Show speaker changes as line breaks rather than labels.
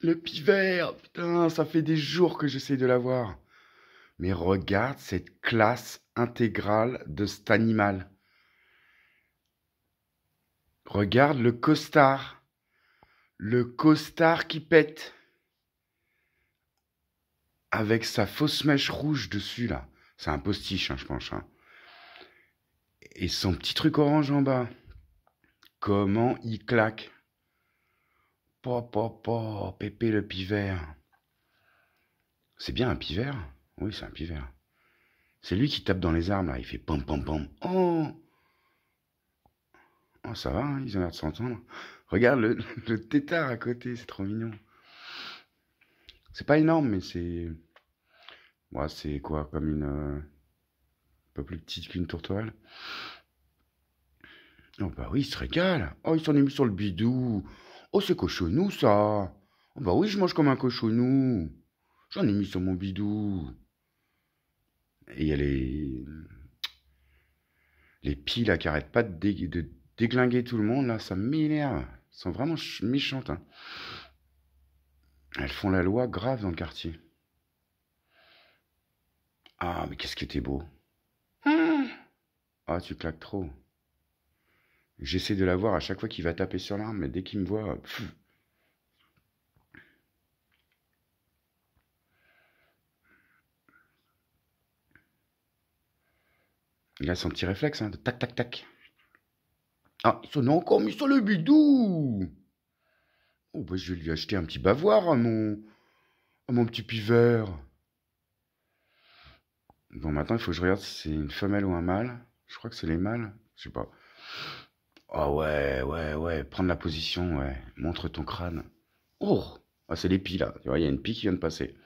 Le pivert, putain, ça fait des jours que j'essaie de l'avoir. Mais regarde cette classe intégrale de cet animal. Regarde le costard. Le costard qui pète. Avec sa fausse mèche rouge dessus, là. C'est un postiche, hein, je pense. Hein. Et son petit truc orange en bas. Comment il claque Pépé le pivert. C'est bien un pivert Oui, c'est un pivert. C'est lui qui tape dans les armes, là. Il fait pam, pam, pam. Oh Oh, ça va, hein, ils ont l'air de s'entendre. Regarde le, tétard à côté, c'est trop mignon. C'est pas énorme, mais c'est. Ouais, c'est quoi Comme une. Euh, un peu plus petite qu'une tourtoile. Oh, bah oui, il se régale. Oh, ils sont mis sur le bidou. Oh, c'est cochonou, ça ah Bah oui, je mange comme un cochonou. J'en ai mis sur mon bidou. Et il y a les... Les piles là, qui arrêtent pas de, déglinguer tout le monde, là, ça m'énerve. Elles sont vraiment méchantes. Hein. Elles font la loi grave dans le quartier. Ah, mais qu'est-ce qui était beau. Ah, tu claques trop. J'essaie de voir à chaque fois qu'il va taper sur l'arme, mais dès qu'il me voit. Euh, il a son petit réflexe, hein, de tac tac tac. Ah, il sonne encore, mis sur le bidou Oh, bah, je vais lui acheter un petit bavoir à mon, mon petit pivert. Bon, maintenant, il faut que je regarde si c'est une femelle ou un mâle. Je crois que c'est les mâles. Je sais pas. Ah oh ouais, ouais, ouais, prendre la position, ouais. Montre ton crâne. Oh, ah, c'est les pies là, tu vois, il y a une pie qui vient de passer.